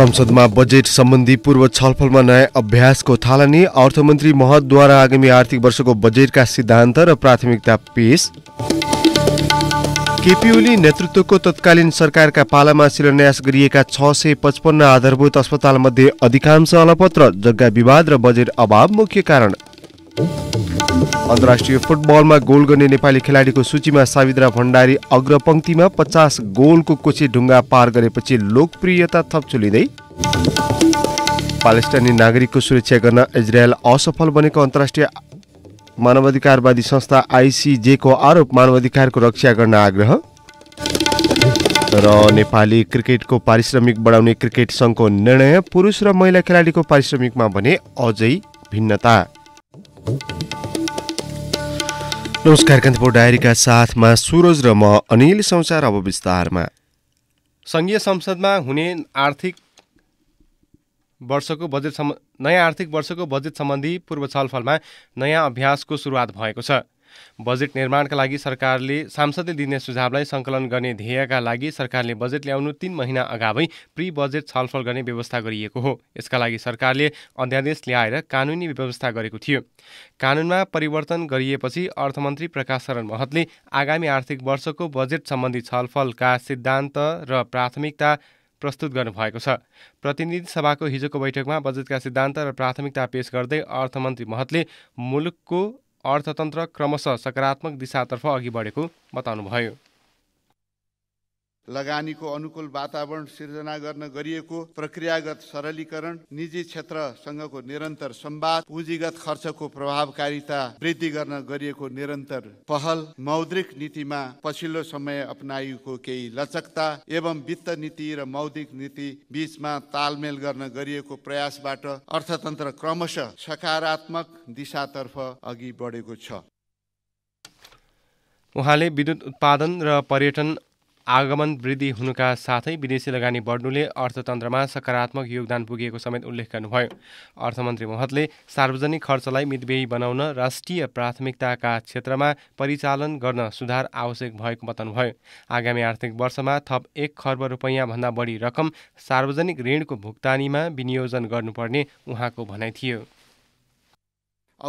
संसदमा बजेट सम्बन्धी पूर्व छलफलमा नयाँ अभ्यासको थालनी अर्थमन्त्री महतद्वारा आगामी आर्थिक वर्षको बजेटका सिद्धान्त र प्राथमिकता पेश केपिओली नेतृत्वको तत्कालीन सरकारका पालामा शिलान्यास गरिएका छ सय पचपन्न आधारभूत अस्पतालमध्ये अधिकांश अलपत्र जग्गा विवाद र बजेट अभाव मुख्य कारण अन्तर्राष्ट्रिय फुटबलमा गोल गर्ने नेपाली खेलाडीको सूचीमा साविद्रा भण्डारी अग्रपङ्क्तिमा पचास गोलको कोची ढुङ्गा पार गरेपछि लोकप्रियता थपचुलिँदै पालेस्टाइनी नागरिकको सुरक्षा गर्न इजरायल असफल बनेको अन्तर्राष्ट्रिय मानवाधिकारवादी संस्था आइसिजेको आरोप मानवाधिकारको रक्षा गर्न आग्रह र नेपाली क्रिकेटको पारिश्रमिक बढाउने क्रिकेट सङ्घको निर्णय पुरुष र महिला खेलाडीको पारिश्रमिकमा भने अझै भिन्नता नमस्कार कान्तिपुर डायरीका साथमा सुरज र म अनिल संसार अब विस्तारमा सङ्घीय संसदमा हुने आर्थिक वर्षको बजेट नयाँ आर्थिक वर्षको बजेट सम्बन्धी पूर्व छलफलमा नयाँ अभ्यासको सुरुवात भएको छ बजेट निर्माणका लागि सरकारले सांसदले दिने सुझावलाई सङ्कलन गर्ने ध्येयका लागि सरकारले बजेट ल्याउनु तीन महिना अगावै प्रि बजेट छलफल गर्ने व्यवस्था गरिएको हो यसका लागि सरकारले अध्यादेश ल्याएर कानुनी व्यवस्था गरेको थियो कानुनमा परिवर्तन गरिएपछि अर्थमन्त्री प्रकाश शरण महतले आगामी आर्थिक वर्षको बजेट सम्बन्धी छलफलका सिद्धान्त र प्राथमिकता प्रस्तुत गर्नुभएको छ प्रतिनिधि सभाको हिजोको बैठकमा बजेटका सिद्धान्त र प्राथमिकता पेश गर्दै अर्थमन्त्री महतले मुलुकको अर्थतन्त्र क्रमशः सकारात्मक दिशातर्फ अघि बढेको बताउनुभयो लगानीको अनुकूल वातावरण सिर्जना गर्न गरिएको प्रक्रियागत सरलीकरण निजी क्षेत्रसँगको निरन्तर सम्वाद पुँजीगत खर्चको प्रभावकारिता वृद्धि गर्न गरिएको निरन्तर पहल मौद्रिक नीतिमा पछिल्लो समय अपनाइएको केही लचकता एवं वित्त नीति र मौद्रिक नीति बीचमा तालमेल गर्न गरिएको प्रयासबाट अर्थतन्त्र क्रमशः सकारात्मक दिशातर्फ अघि बढेको छ उहाँले विद्युत उत्पादन र पर्यटन आगमन वृद्धि हुनुका साथै विदेशी लगानी बढ्नुले अर्थतन्त्रमा सकारात्मक योगदान पुगेको समेत उल्लेख गर्नुभयो अर्थमन्त्री महतले सार्वजनिक खर्चलाई मितव्ययी बनाउन राष्ट्रिय प्राथमिकताका क्षेत्रमा परिचालन गर्न सुधार आवश्यक भएको बताउनुभयो आगामी आर्थिक वर्षमा थप एक खर्ब रुपैयाँभन्दा बढी रकम सार्वजनिक ऋणको भुक्तानीमा विनियोजन गर्नुपर्ने उहाँको भनाइ थियो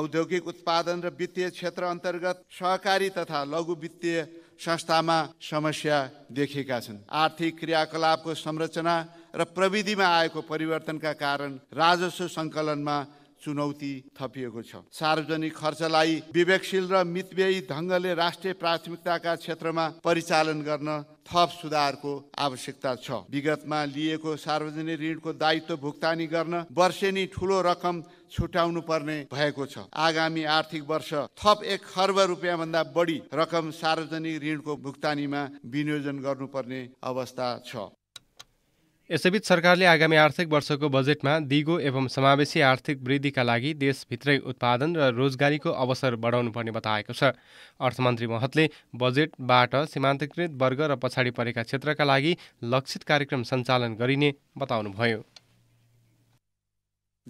औद्योगिक उत्पादन र वित्तीय क्षेत्र अन्तर्गत सहकारी तथा लघु वित्तीय संस्थामा समस्या देखेका छन् आर्थिक क्रियाकलापको संरचना र प्रविधिमा आएको परिवर्तनका कारण राजस्व सङ्कलनमा चुनौती थपिएको छ सार्वजनिक खर्चलाई विवेकशील र मितव्ययी ढङ्गले राष्ट्रिय प्राथमिकताका क्षेत्रमा परिचालन गर्न थप सुधारको आवश्यकता छ विगतमा लिएको सार्वजनिक ऋणको दायित्व भुक्तानी गर्न वर्षेनी ठुलो रकम छुट्याउनु पर्ने भएको छ आगामी आर्थिक वर्ष थप एक खर्ब रुपियाँभन्दा बढी रकम सार्वजनिक ऋणको भुक्तानीमा विनियोजन गर्नुपर्ने अवस्था छ यसैबीच सरकारले आगामी आर्थिक वर्षको बजेटमा दिगो एवं समावेशी आर्थिक वृद्धिका लागि देशभित्रै उत्पादन र रोजगारीको अवसर बढाउनु पर्ने बताएको छ अर्थमन्त्री महतले बजेटबाट सीमान्तकृत वर्ग र पछाडि परेका क्षेत्रका लागि लक्षित कार्यक्रम सञ्चालन गरिने बताउनुभयो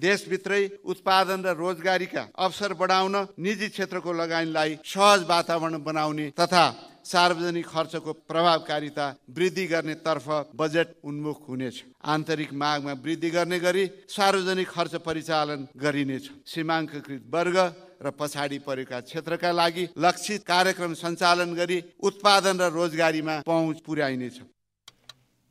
देशभित्रै उत्पादन र रोजगारीका अवसर बढाउन निजी क्षेत्रको लगानीलाई सहज वातावरण बनाउने तथा सार्वजनिक खर्चको प्रभावकारिता वृद्धि गर्नेतर्फ बजेट उन्मुख हुनेछ आन्तरिक मागमा वृद्धि गर्ने गरी सार्वजनिक खर्च परिचालन गरिनेछ सीमाङ्ककृत वर्ग र पछाडि परेका क्षेत्रका लागि लक्षित कार्यक्रम सञ्चालन गरी उत्पादन र रोजगारीमा पहुँच पुर्याइनेछ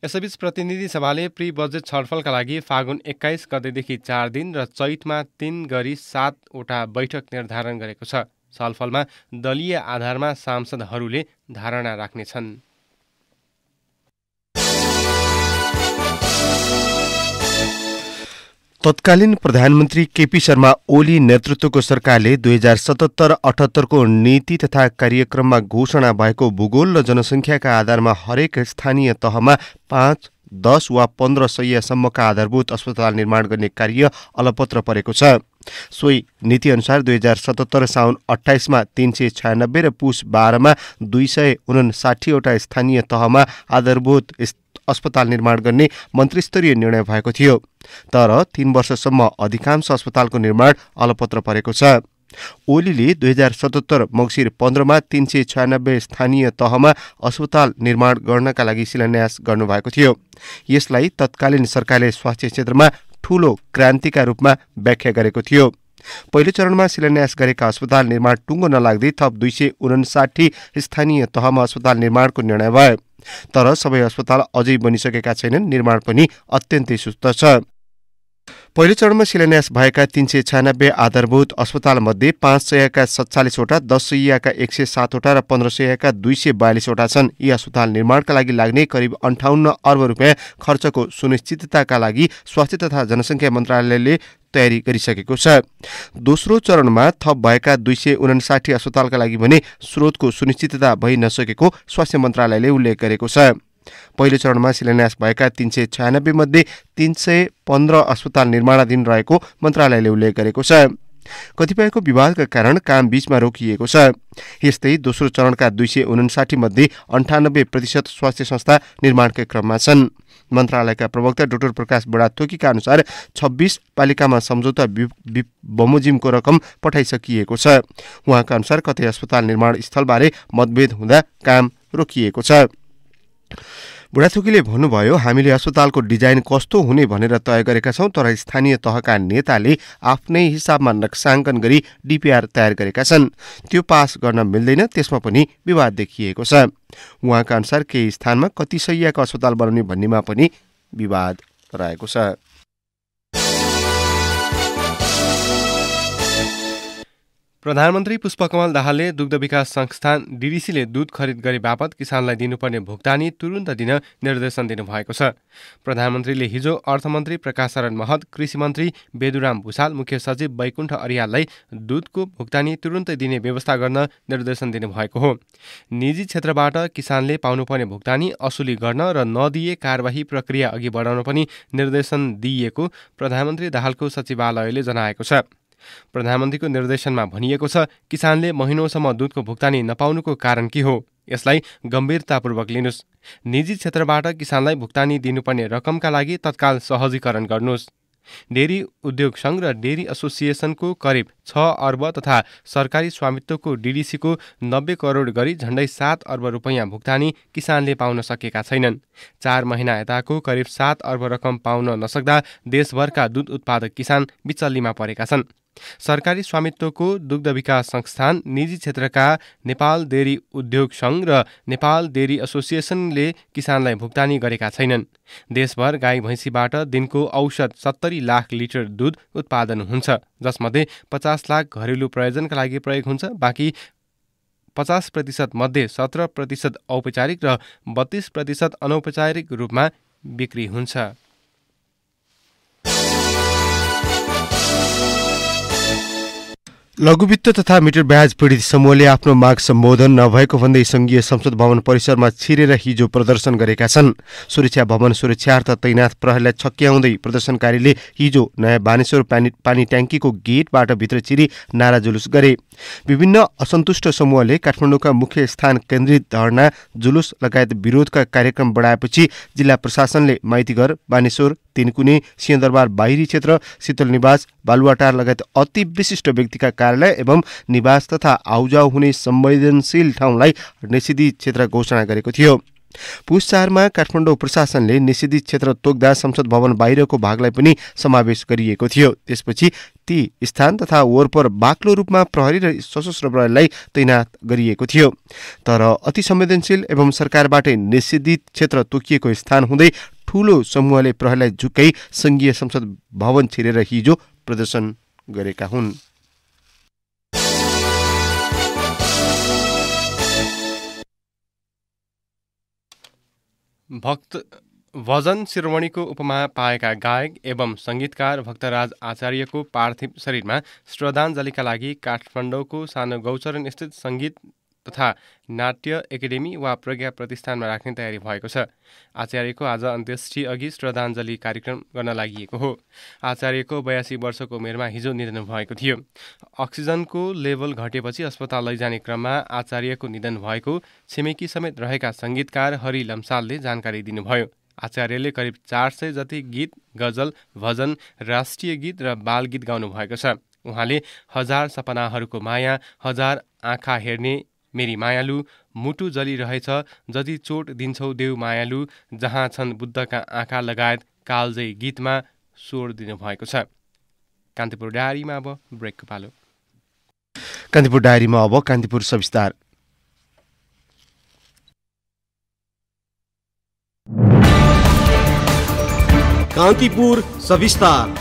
यसैबीच प्रतिनिधि सभाले प्रि बजेट छलफलका लागि फागुन एक्काइस गतेदेखि चार दिन र चैतमा तिन गरी सातवटा बैठक निर्धारण गरेको छ छलफलमा दलीय आधारमा सांसदहरूले धारणा राख्नेछन् तत्कालीन प्रधानमन्त्री केपी शर्मा ओली नेतृत्वको सरकारले दुई हजार सतहत्तर अठहत्तरको नीति तथा कार्यक्रममा घोषणा भएको भूगोल र जनसङ्ख्याका आधारमा हरेक स्थानीय तहमा पाँच दस वा पन्ध्र सयसम्मका आधारभूत अस्पताल निर्माण गर्ने कार्य अलपत्र परेको छ सोही नीतिअनुसार दुई हजार सतहत्तर साउन अठाइसमा तिन सय छयानब्बे र पुष बाह्रमा दुई सय उनसाठीवटा स्थानीय तहमा आधारभूत अस्पताल निर्माण गर्ने मन्त्रीस्तरीय निर्णय भएको थियो तर तीन वर्षसम्म अधिकांश अस्पतालको निर्माण अलपत्र परेको छ ओलीले दुई हजार सतहत्तर मङ्सिर पन्ध्रमा तिन सय छयानब्बे स्थानीय तहमा अस्पताल निर्माण गर्नका लागि शिलान्यास गर्नुभएको थियो यसलाई तत्कालीन सरकारले स्वास्थ्य क्षेत्रमा ठूलो क्रान्तिका रूपमा व्याख्या गरेको थियो पहिलो चरणमा शिलान्यास गरेका अस्पताल निर्माण टुङ्गो नलाग्दै थप दुई सय उनासाठी स्थानीय तहमा अस्पताल निर्माणको निर्णय भयो तर सबै अस्पताल अझै बनिसकेका छैनन् निर्माण पनि अत्यन्तै सुस्त छ पहिलो चरणमा शिलान्यास भएका तीन सय छ्यानब्बे आधारभूत अस्पतालमध्ये पाँच सयका सत्तालिसवटा दस सयका एक सय सातवटा र पन्ध्र सयका दुई सय बयालिसवटा छन् यी अस्पताल निर्माणका लागि लाग्ने करिब अन्ठाउन्न अर्ब रुपियाँ खर्चको सुनिश्चितताका लागि स्वास्थ्य तथा जनसङ्ख्या मन्त्रालयले तयारी गरिसकेको छ दोस्रो चरणमा थप भएका दुई सय उनासाठी अस्पतालका लागि भने स्रोतको सुनिश्चितता भइ नसकेको स्वास्थ्य मन्त्रालयले उल्लेख गरेको छ पहिलो चरणमा शिलान्यास भएका तिन सय मध्ये तिन सय पन्ध्र अस्पताल निर्माणाधीन रहेको मन्त्रालयले उल्लेख गरेको छ कतिपयको विवादका कारण काम बीचमा रोकिएको छ यस्तै दोस्रो चरणका दुई सय उनासाठी मध्ये अन्ठानब्बे प्रतिशत स्वास्थ्य संस्था निर्माणकै क्रममा छन् मन्त्रालयका प्रवक्ता डाक्टर प्रकाश बडा थोकीका अनुसार छब्बिस पालिकामा सम्झौता बमोजिमको रकम पठाइसकिएको छ उहाँका अनुसार कतै अस्पताल निर्माण स्थलबारे मतभेद हुँदा काम रोकिएको छ बुढाथोकीले भन्नुभयो हामीले अस्पतालको डिजाइन कस्तो हुने भनेर तय गरेका छौँ तर स्थानीय तहका नेताले आफ्नै हिसाबमा नक्साङ्कन गरी डिपिआर तयार गरेका छन् त्यो पास गर्न मिल्दैन त्यसमा पनि विवाद देखिएको छ उहाँका अनुसार केही स्थानमा कति सयको अस्पताल बनाउने भन्नेमा पनि विवाद रहेको छ प्रधानमन्त्री पुष्पकमल दाहालले दुग्ध विकास संस्थान डिडिसीले दुध खरिद गरे बापत किसानलाई दिनुपर्ने भुक्तानी तुरुन्त दिन निर्देशन दिनुभएको छ प्रधानमन्त्रीले हिजो अर्थमन्त्री प्रकाश शरण महत कृषि मन्त्री बेदुराम भूषाल मुख्य सचिव वैकुण्ठ अरियाललाई दुधको भुक्तानी तुरुन्तै दिने व्यवस्था गर्न निर्देशन दिनुभएको हो निजी क्षेत्रबाट किसानले पाउनुपर्ने भुक्तानी असुली गर्न र नदिए कार्यवाही प्रक्रिया अघि बढाउन पनि निर्देशन दिइएको प्रधानमन्त्री दाहालको सचिवालयले जनाएको छ प्रधानमन्त्रीको निर्देशनमा भनिएको छ किसानले महिनौसम्म दुधको भुक्तानी नपाउनुको कारण के हो यसलाई गम्भीरतापूर्वक लिनुहोस् निजी क्षेत्रबाट किसानलाई भुक्तानी दिनुपर्ने रकमका लागि तत्काल सहजीकरण गर्नुहोस् डेरी उद्योग सङ्घ र डेरी एसोसिएसनको करिब छ अर्ब तथा सरकारी स्वामित्वको डिडिसीको नब्बे करोड गरी झन्डै सात अर्ब रुपैयाँ भुक्तानी किसानले पाउन सकेका छैनन् चार महिना यताको करिब सात अर्ब रकम पाउन नसक्दा देशभरका दुध उत्पादक किसान बिचल्लीमा परेका छन् सरकारी स्वामित्वको दुग्ध विकास संस्थान निजी क्षेत्रका नेपाल डेरी उद्योग सङ्घ र नेपाल डेरी एसोसिएसनले किसानलाई भुक्तानी गरेका छैनन् देशभर गाई भैँसीबाट दिनको औसत सत्तरी लाख लिटर दुध उत्पादन हुन्छ जसमध्ये पचास लाख घरेलु प्रयोजनका लागि प्रयोग हुन्छ बाँकी पचास प्रतिशत मध्ये सत्र प्रतिशत औपचारिक र बत्तीस प्रतिशत अनौपचारिक रूपमा बिक्री हुन्छ लघुवित्त तथा मिटर ब्याज पीडित समूहले आफ्नो माग सम्बोधन नभएको भन्दै संघीय संसद भवन परिसरमा छिरेर हिजो प्रदर्शन गरेका छन् सुरक्षा भवन सुरक्षार्थ तैनाथ प्रहरीलाई छक्याउँदै प्रदर्शनकारीले हिजो नयाँ बानेश्वर पानी पानी ट्याङ्कीको गेटबाट भित्र छिरी नारा जुलुस गरे विभिन्न असन्तुष्ट समूहले काठमाडौँका मुख्य स्थान केन्द्रित धरना जुलुस लगायत विरोधका कार्यक्रम बढाएपछि जिल्ला प्रशासनले माइतीघर बानेश्वर तिनकुने सिंहदरबार बाहिरी क्षेत्र शीतल निवास बालुवाटार लगायत अति विशिष्ट व्यक्तिका कार्यालय एवं निवास तथा आउजाउ हुने संवेदनशील ठाउँलाई निषेधित क्षेत्र घोषणा गरेको थियो पुस चारमा काठमाडौँ प्रशासनले निषेधित क्षेत्र तोक्दा संसद भवन बाहिरको भागलाई पनि समावेश गरिएको थियो त्यसपछि ती स्थान तथा वरपर बाक्लो रूपमा प्रहरी र सशस्त्र प्रहरीलाई तैनात गरिएको थियो तर अति संवेदनशील एवं सरकारबाटै निषेधित क्षेत्र तोकिएको स्थान हुँदै ठूलो समूहले प्रहरीलाई झुक्कै सङ्घीय संसद भवन छिरेर हिजो प्रदर्शन गरेका हुन् भक्त भजन शिरोमणिको उपमा पाएका गायक एवं सङ्गीतकार भक्तराज आचार्यको पार्थिव शरीरमा श्रद्धाञ्जलीका लागि काठमाडौँको सानो गौचरणस्थित सङ्गीत तथा नाट्य एकाडेमी वा प्रज्ञा प्रतिष्ठानमा राख्ने तयारी भएको छ आचार्यको आज अन्त्येष्टि अघि श्रद्धाञ्जली कार्यक्रम गर्न लागि हो आचार्यको बयासी वर्षको उमेरमा हिजो निधन भएको थियो अक्सिजनको लेभल घटेपछि अस्पताल लैजाने क्रममा आचार्यको निधन भएको छिमेकी समेत रहेका सङ्गीतकार हरि लम्सालले जानकारी दिनुभयो आचार्यले करिब चार सय जति गीत गजल भजन राष्ट्रिय गीत र बाल गीत गाउनुभएको छ उहाँले हजार सपनाहरूको माया हजार आँखा हेर्ने मेरी मायालु मुटु जलिरहेछ जति चोट दिन्छौ देव मायालु जहाँ छन् बुद्धका आँखा लगायत कालजै गीतमा स्वर दिनुभएको छ कान्तिपुर डायरीमा अब ब्रेकको पालो कान्तिपुर डायरीमा अब कान्तिपुर सविस्तार कान्तिपुर सविस्तार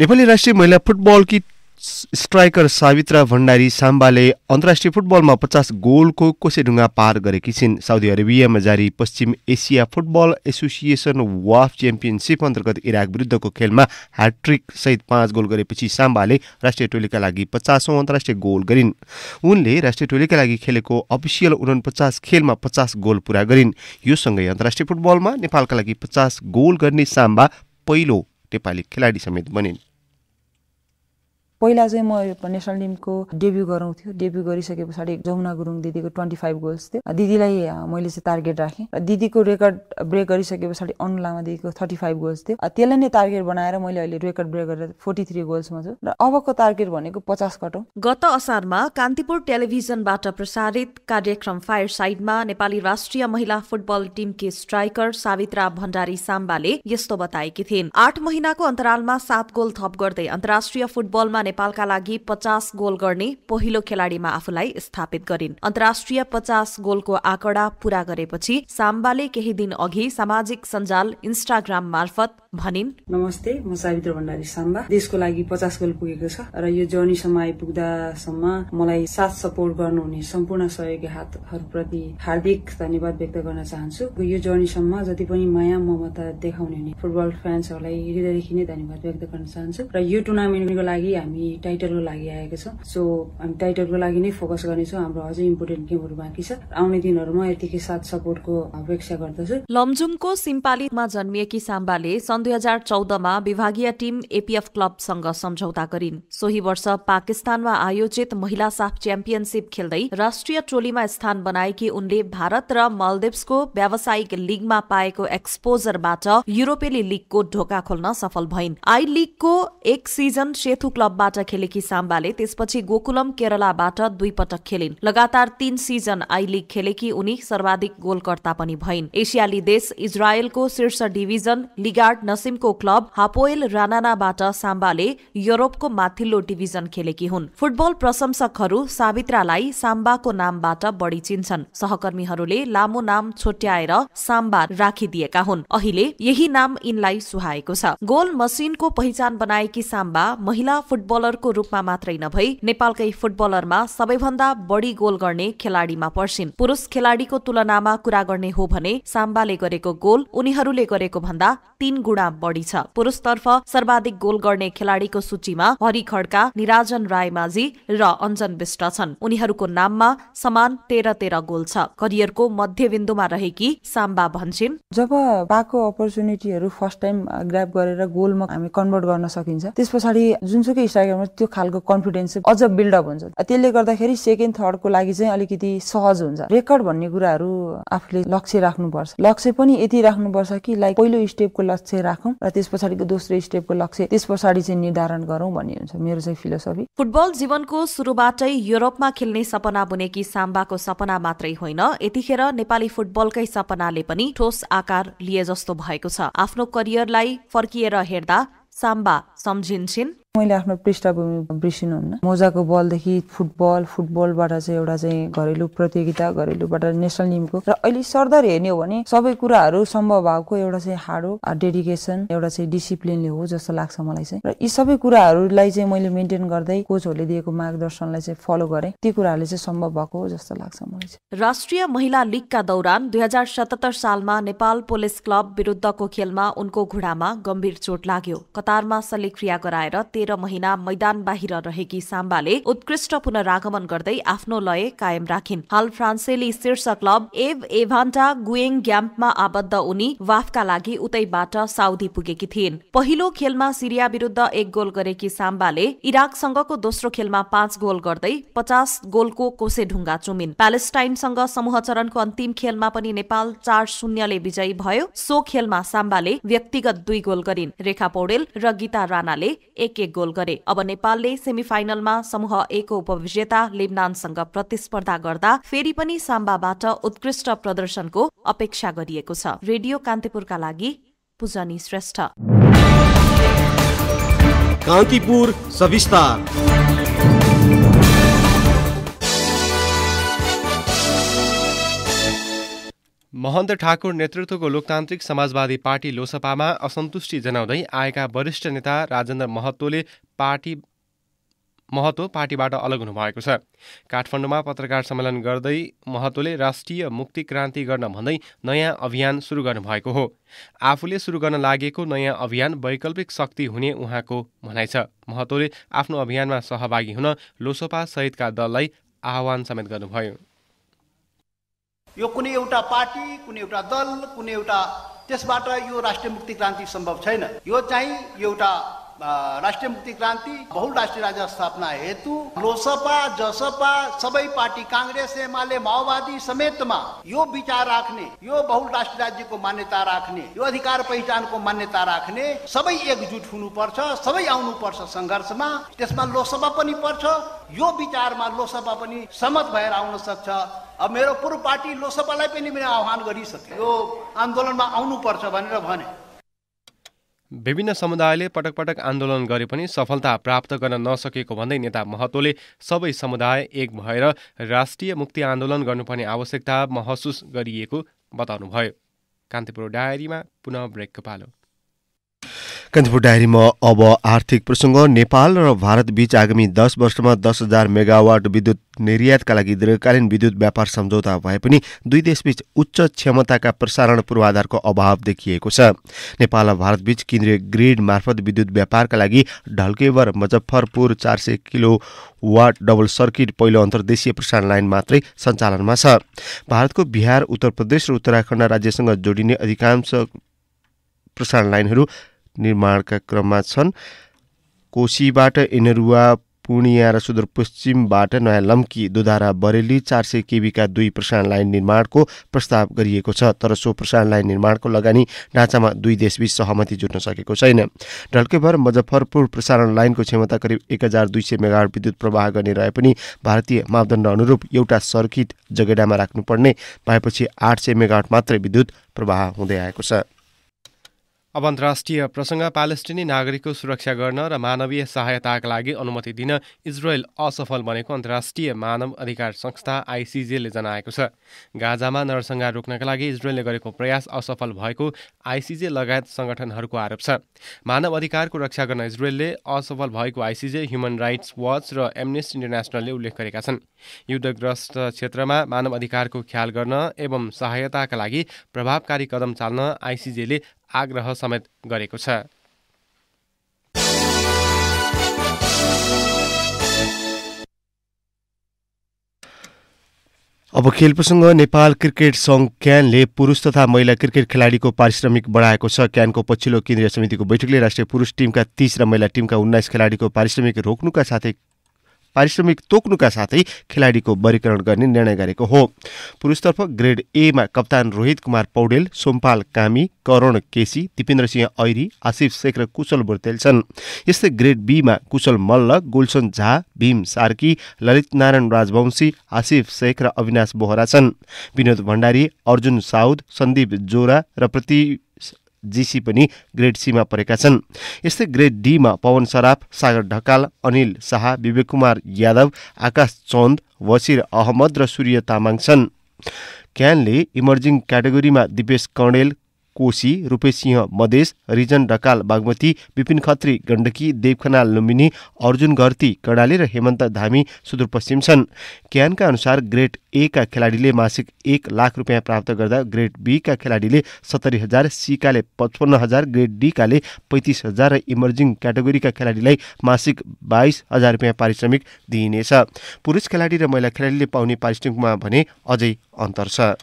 नेपाली राष्ट्रिय महिला फुटबलकी स्ट्राइकर सावित्रा भण्डारी साम्बाले अन्तर्राष्ट्रिय फुटबलमा पचास गोलको कोसेढुङ्गा पार गरेकी छिन् साउदी अरेबियामा जारी पश्चिम एसिया फुटबल एसोसिएसन वाफ च्याम्पियनसिप अन्तर्गत इराक विरुद्धको खेलमा ह्याट्रिकसहित पाँच गोल गरेपछि साम्बाले राष्ट्रिय टोलीका लागि पचासौँ अन्तर्राष्ट्रिय गोल गरिन् उनले राष्ट्रिय टोलीका लागि खेलेको अफिसियल उनपचास खेलमा पचास गोल पुरा गरिन् यो सँगै अन्तर्राष्ट्रिय फुटबलमा नेपालका लागि पचास गोल गर्ने साम्बा पहिलो नेपाली खेलाडी समेत बनिन् पहिला चाहिँ म नेसनल टिमको डेब्यु गराउँथ्यो थियो डेब्यु गरिसके पछाडि जमुना गुरुङ दिदीको ट्वेन्टी फाइभ गोल्स थियो दिदीलाई मैले चाहिँ टार्गेट राखेँ र दिदीको रेकर्ड ब्रेक गरिसके पछाडि अनु लामा दिदीको थर्टी फाइभ गोल्स थियो त्यसलाई नै टार्गेट बनाएर मैले अहिले रेकर्ड ब्रेक गरेर फोर्टी थ्री गोल्समा छु र अबको टार्गेट भनेको पचास कटौँ गत असारमा कान्तिपुर टेलिभिजनबाट प्रसारित कार्यक्रम फायर साइडमा नेपाली राष्ट्रिय महिला फुटबल टिमकी स्ट्राइकर सावित्रा भण्डारी साम्बाले यस्तो बताएकी थिइन् आठ महिनाको अन्तरालमा सात गोल थप गर्दै अन्तर्राष्ट्रिय फुटबलमा नेपालका लागि पचास गोल गर्ने पहिलो खेलाड़ीमा आफूलाई स्थापित गरिन् अन्तर्राष्ट्रिय पचास गोलको आँकडा पूरा गरेपछि साम्बाले केही दिन अघि सामाजिक सञ्जाल इन्स्टाग्राम मार्फत भनिन् नमस्ते म सावित्र भण्डारी साम्बा देशको लागि पचास गोल पुगेको छ र यो जर्नीसम्म आइपुग्दासम्म मलाई साथ सपोर्ट गर्नुहुने सम्पूर्ण सहयोगी हातहरूप्रति हार्दिक धन्यवाद व्यक्त गर्न चाहन्छु यो जर्नीसम्म जति पनि माया ममता देखाउने फुटबल फ्यान्सहरूलाई हृदयदेखि नै धन्यवाद व्यक्त गर्न चाहन्छु र यो टुर्नामेन्टको लागि हामी टाइटलको लागि आएको छौँ सो हामी टाइटलको लागि नै फोकस गर्नेछौँ हाम्रो अझै इम्पोर्टेन्ट गेमहरू बाँकी छ आउने दिनहरूमा यतिकै साथ सपोर्टको अपेक्षा गर्दछु लमजुङको सिम्पालीमा जन्मिएकी साम्बाले सन् दुई हजार चौधमा विभागीय टिम एपिएफ क्लबसँग सम्झौता गरिन् सोही वर्ष पाकिस्तानमा आयोजित महिला साफ च्याम्पियनसिप खेल्दै राष्ट्रिय टोलीमा स्थान बनाएकी उनले भारत र मलदिप्सको व्यावसायिक लिगमा पाएको एक्सपोजरबाट युरोपेली लिगको ढोका खोल्न सफल भइन् आई लिगको एक सिजन सेतु क्लबमा केरलाबाट खेलेकी साम्बाले त्यसपछि गोकुलम केरलाबाट दुई पटक खेलिन् लगातार तीन सिजन आई लिग खेलेकी उनी सर्वाधिक गोलकर्ता पनि भइन् एसियाली देश इजरायलको शीर्ष डिभिजन लिगार्ड नसिमको क्लब हापोएल रानानाबाट साम्बाले युरोपको माथिल्लो डिभिजन खेलेकी हुन् फुटबल प्रशंसकहरू सावित्रालाई साम्बाको नामबाट बढी चिन्छन् सहकर्मीहरूले लामो नाम छोट्याएर साम्बा राखिदिएका हुन् अहिले यही नाम यिनलाई सुहाएको छ गोल मसिनको पहिचान बनाएकी साम्बा महिला फुटबल फुटबलरको रूपमा मात्रै नभई नेपालकै फुटबलरमा सबैभन्दा बढी गोल गर्ने खेलाडीमा पर्छिन् पुरुष खेलाडीको तुलनामा कुरा गर्ने हो भने साम्बाले गरेको गोल उनीहरूले गरेको भन्दा तीन गुणा बढी छ पुरुषतर्फ सर्वाधिक गोल गर्ने खेलाडीको सूचीमा हरि खड्का निराजन रायमाझी र अञ्जन विष्ट छन् उनीहरूको नाममा समान तेह्र तेह्र गोल छ करियरको मध्यबिन्दुमा रहेकी साम्बा भन्छन् जब पाएको अपर्च्युनिटीहरू फर्स्ट टाइम ग्राप गरेर गोलमा हामी कन्भर्ट गर्न सकिन्छ त्यस पछाडि जुनसुकै लाग्यो त्यो खालको कन्फिडेन्स चाहिँ अझ बिल्डअप हुन्छ त्यसले गर्दाखेरि सेकेन्ड थर्डको लागि चाहिँ अलिकति सहज हुन्छ रेकर्ड भन्ने कुराहरू आफूले लक्ष्य राख्नुपर्छ लक्ष्य पनि यति राख्नुपर्छ कि लाइक पहिलो स्टेपको लक्ष्य राखौँ र त्यस पछाडिको दोस्रो स्टेपको लक्ष्य त्यस पछाडि चाहिँ निर्धारण गरौँ भन्ने हुन्छ मेरो चाहिँ फिलोसफी फुटबल जीवनको सुरुबाटै युरोपमा खेल्ने सपना बुनेकी साम्बाको सपना मात्रै होइन यतिखेर नेपाली फुटबलकै सपनाले पनि ठोस आकार लिए जस्तो भएको छ आफ्नो करियरलाई फर्किएर हेर्दा साम्बा सम्झिन्छन् मैले आफ्नो पृष्ठभूमि बिर्सिनुहुन्न मोजाको बलदेखि फुटबल फुटबलबाट चाहिँ एउटा चाहिँ घरेलु प्रतियोगिता घरेलुबाट नेसनल टिमको र अहिले सरदर हेर्ने हो भने सबै कुराहरू सम्भव भएको एउटा चाहिँ वर्क डेडिकेसन एउटा चाहिँ डिसिप्लिनले हो जस्तो लाग्छ मलाई चाहिँ र यी सबै कुराहरूलाई चाहिँ मैले मेन्टेन गर्दै कोचहरूले दिएको मार्गदर्शनलाई चाहिँ फलो गरेँ ती कुराहरूले चाहिँ सम्भव भएको हो जस्तो लाग्छ मलाई चाहिँ राष्ट्रिय महिला लिगका दौरान दुई हजार सतहत्तर सालमा नेपाल पुलिस क्लब विरुद्धको खेलमा उनको घुडामा गम्भीर चोट लाग्यो कतारमा शल्यक्रिया गराएर तेह्र महिना मैदान बाहिर रहेकी साम्बाले उत्कृष्ट पुनरागमन गर्दै आफ्नो लय कायम राखिन् हाल फ्रान्सेली शीर्ष क्लब एभ एभान्टा गुएङ ग्याम्पमा आबद्ध उनी वाफका लागि उतैबाट साउदी पुगेकी थिइन् पहिलो खेलमा सिरिया विरूद्ध एक गोल गरेकी साम्बाले इराकसँगको दोस्रो खेलमा पाँच गोल गर्दै पचास गोलको कोसे ढुङ्गा चुमिन् प्यालेस्टाइनसँग समूह चरणको अन्तिम खेलमा पनि नेपाल चार शून्यले विजयी भयो सो खेलमा साम्बाले व्यक्तिगत दुई गोल गरिन् रेखा पौडेल र गीता राणाले एक एक गोल गरे अब नेपालले सेमिफाइनलमा समूह एको उपविजेता लेबनानसँग प्रतिस्पर्धा गर्दा फेरि पनि साम्बाबाट उत्कृष्ट प्रदर्शनको अपेक्षा गरिएको छ रेडियो कान्तिपुरका लागि पूजनी श्रेष्ठ कान्तिपुर सविस्तार महन्त ठाकुर नेतृत्वको लोकतान्त्रिक समाजवादी पार्टी लोसपामा असन्तुष्टि जनाउँदै आएका वरिष्ठ नेता राजेन्द्र महतोले पार्टी महतो पार्टीबाट अलग हुनुभएको छ काठमाडौँमा पत्रकार सम्मेलन गर्दै महतोले राष्ट्रिय मुक्ति क्रान्ति गर्न भन्दै नयाँ अभियान सुरु गर्नुभएको हो आफूले सुरु गर्न लागेको नयाँ अभियान वैकल्पिक शक्ति हुने उहाँको भनाइ छ महतोले आफ्नो अभियानमा सहभागी हुन लोसपा सहितका दललाई आह्वान समेत गर्नुभयो यो कुनै एउटा पार्टी कुनै एउटा दल कुनै एउटा त्यसबाट यो राष्ट्रिय मुक्ति क्रान्ति सम्भव छैन यो चाहिँ एउटा राष्ट्रिय मुक्ति क्रान्ति बहुराष्ट्रिय राज्य स्थापना हेतु लोसपा जसपा सबै पार्टी काङ्ग्रेस एमाले माओवादी समेतमा यो विचार राख्ने यो बहुराष्ट्रिय राज्यको मान्यता राख्ने यो अधिकार पहिचानको मान्यता राख्ने सबै एकजुट हुनुपर्छ सबै आउनुपर्छ सङ्घर्षमा त्यसमा लोसपा पनि पर्छ यो विचारमा लोसपा पनि सहमत भएर आउन सक्छ अब मेरो पूर्व पार्टी लोसपालाई पनि मैले आह्वान गरिसके यो आन्दोलनमा आउनुपर्छ भनेर भने विभिन्न समुदायले पटक पटक आन्दोलन गरे पनि सफलता प्राप्त गर्न नसकेको भन्दै नेता महतोले सबै समुदाय एक भएर राष्ट्रिय मुक्ति आन्दोलन गर्नुपर्ने आवश्यकता महसुस गरिएको बताउनुभयो कान्तिपुर डायरीमा पुनः ब्रेकको पालो कान्तिपुर डायरीमा अब आर्थिक प्रसङ्ग नेपाल र भारत बीच आगामी दस वर्षमा दस हजार मेगावाट विद्युत निर्यातका लागि दीर्घकालीन विद्युत व्यापार सम्झौता भए पनि दुई देशबीच उच्च क्षमताका प्रसारण पूर्वाधारको अभाव देखिएको छ नेपाल र भारतबीच केन्द्रीय ग्रिड मार्फत विद्युत व्यापारका लागि ढल्केवर मुजफ्फरपुर चार सय किलो वाट डबल सर्किट पहिलो अन्तर्देशीय प्रसारण लाइन मात्रै सञ्चालनमा छ भारतको बिहार उत्तर प्रदेश र उत्तराखण्ड राज्यसँग जोडिने अधिकांश प्रसारण लाइनहरू निर्माणका क्रममा छन् कोशीबाट इनरुवा पूर्णिया र सुदूरपश्चिमबाट नयाँ लम्की दुधारा बरेली चार सय केबीका दुई प्रसारण लाइन निर्माणको प्रस्ताव गरिएको छ तर सो प्रसारण लाइन निर्माणको लगानी ढाँचामा दुई देशबीच सहमति जुट्न सकेको छैन ढल्केभर मजफ्फरपुर मुजफ्फरपुर प्रसारण लाइनको क्षमता करिब एक हजार दुई सय मेगावाट विद्युत प्रवाह गर्ने रहे पनि भारतीय मापदण्ड अनुरूप एउटा सर्किट जगेडामा राख्नुपर्ने भएपछि आठ सय मेगावाट मात्रै विद्युत प्रवाह हुँदै आएको छ अब अन्तर्राष्ट्रिय प्रसङ्ग प्यालेस्टिनी नागरिकको सुरक्षा गर्न र मानवीय सहायताका लागि अनुमति दिन इजरायल असफल बनेको अन्तर्राष्ट्रिय मानव अधिकार संस्था आइसिजेले जनाएको छ गाजामा नरसङ्घा रोक्नका लागि इजरायलले गरेको प्रयास असफल भएको आइसिजे लगायत सङ्गठनहरूको आरोप छ मानव अधिकारको रक्षा गर्न इजरायलले असफल भएको आइसिजे ह्युमन राइट्स वाच र एमनेस्ट इन्टरनेसनलले उल्लेख गरेका छन् युद्धग्रस्त क्षेत्रमा मानव अधिकारको ख्याल गर्न एवं सहायताका लागि प्रभावकारी कदम चाल्न आइसिजेले आग्रह समेत गरेको छ अब खेल प्रसङ्ग नेपाल क्रिकेट सङ्घ क्यानले पुरुष तथा महिला क्रिकेट खेलाडीको पारिश्रमिक बढाएको छ क्यानको पछिल्लो केन्द्रीय समितिको बैठकले राष्ट्रिय पुरुष टिमका तीस र महिला टिमका उन्नाइस खेलाडीको पारिश्रमिक रोक्नुका साथै पारिश्रमिक तोक्नुका साथै खेलाडीको वर्गीकरण गर्ने निर्णय गरेको हो पुरुषतर्फ ग्रेड एमा कप्तान रोहित कुमार पौडेल सोमपाल कामी करण केसी दिपेन्द्र सिंह ऐरी आशिफ शेख र कुशल बुर्तेल छन् यस्तै ग्रेड बीमा कुशल मल्ल गुलसन झा भीम सार्की ललित नारायण राजवंशी आशिफ शेख र अविनाश बोहरा छन् विनोद भण्डारी अर्जुन साउद सन्दीप जोरा र प्रति जीसी पनि ग्रेड सीमा परेका छन् यस्तै ग्रेड डीमा पवन सराफ सागर ढकाल अनिल शाह विवेक कुमार यादव आकाश चन्द वसिर अहमद र सूर्य तामाङ छन् क्यानले इमर्जिङ क्याटेगोरीमा दिपेश कणेल कोशी रूपेसिंह मधेस रिजन ढकाल बागमती विपिन खत्री गण्डकी देवखनाल लुम्बिनी अर्जुन घर्ती कर्णाली र हेमन्त धामी सुदूरपश्चिम छन् क्यानका अनुसार ग्रेड ए का खेलाडीले मासिक एक लाख रुपियाँ प्राप्त गर्दा ग्रेड बी का खेलाडीले सत्तरी हजार सीकाले पचपन्न हजार ग्रेड डी काले पैँतिस हजार र इमर्जिङ क्याटेगोरीका खेलाडीलाई मासिक बाइस हजार रुपियाँ पारिश्रमिक दिइनेछ पुरुष खेलाडी र महिला खेलाडीले पाउने पारिश्रमिकमा भने अझै अन्तर छ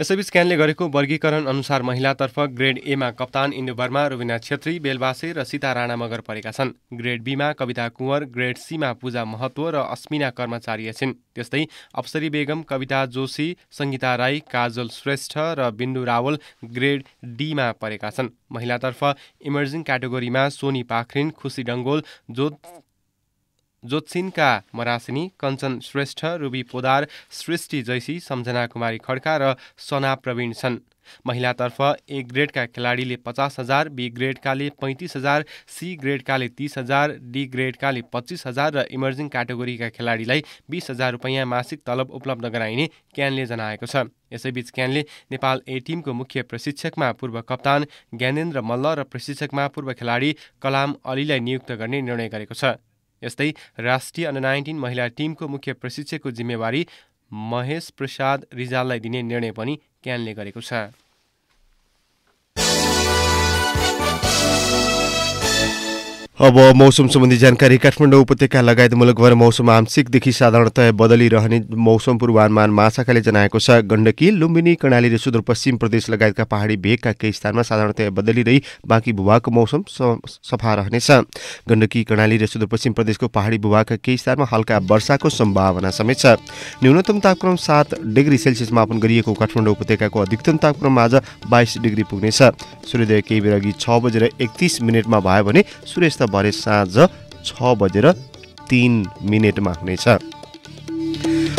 यसैबीच क्यानले गरेको वर्गीकरण अनुसार महिलातर्फ ग्रेड एमा कप्तान इन्दु वर्मा रुबिना छेत्री बेलबासे र सीता राणा मगर परेका छन् ग्रेड बीमा कविता कुँवर ग्रेड सीमा पूजा महत्व र अस्मिना कर्मचारी छिन् त्यस्तै अप्सरी बेगम कविता जोशी सङ्गीता राई काजल श्रेष्ठ र बिन्दु रावल ग्रेड डीमा परेका छन् महिलातर्फ इमर्जिङ क्याटेगोरीमा सोनी पाखरिन खुसी डङ्गोल जोत जोत्सिनका मरासिनी कञ्चन श्रेष्ठ रुबी पोदार सृष्टि जैसी सम्झना कुमारी खड्का र सना प्रवीण छन् महिलातर्फ ए ग्रेडका खेलाडीले पचास हजार बी ग्रेडकाले पैँतिस हजार सी ग्रेडकाले तिस हजार डी ग्रेडकाले पच्चिस हजार र इमर्जिङ क्याटेगोरीका खेलाडीलाई बिस हजार रुपियाँ मासिक तलब उपलब्ध गराइने क्यानले जनाएको छ यसैबीच क्यानले नेपाल ए टिमको मुख्य प्रशिक्षकमा पूर्व कप्तान ज्ञानेन्द्र मल्ल र प्रशिक्षकमा पूर्व खेलाडी कलाम अलीलाई नियुक्त गर्ने निर्णय गरेको छ यस्तै राष्ट्रिय अन्डर नाइन्टिन महिला टिमको मुख्य प्रशिक्षकको जिम्मेवारी महेश प्रसाद रिजाललाई दिने निर्णय पनि क्यानले गरेको छ अब मौसम सम्बन्धी जानकारी काठमाडौँ उपत्यका लगायत मुलुकभर मौसम आंशिकदेखि साधारणतया बदलिरहने मौसम पूर्वानुमान महाशाखाले जनाएको छ गण्डकी लुम्बिनी कर्णाली र सुदूरपश्चिम प्रदेश लगायतका पहाडी भेगका केही स्थानमा साधारणतया बदली बाँकी भूभागको मौसम सफा रहनेछ गण्डकी कर्णाली र सुदूरपश्चिम प्रदेशको पहाडी भूभागका केही स्थानमा हल्का वर्षाको सम्भावना समेत छ न्यूनतम तापक्रम सात डिग्री सेल्सियस मापन गरिएको काठमाडौँ उपत्यकाको अधिकतम तापक्रम आज बाइस डिग्री पुग्नेछ सूर्योदय केही बेर अघि छ बजेर एकतिस मिनटमा भयो भने सूर्यस्त भरे साँझ छ बजेर तिन मिनटमा हुनेछ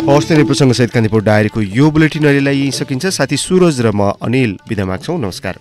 हवस् प्रसङ्ग सहित कान्तिपुर डायरीको यो बुलेटिन अहिले यहीँ सकिन्छ साथी सुरज र म अनिल बिदा माग्छौँ नमस्कार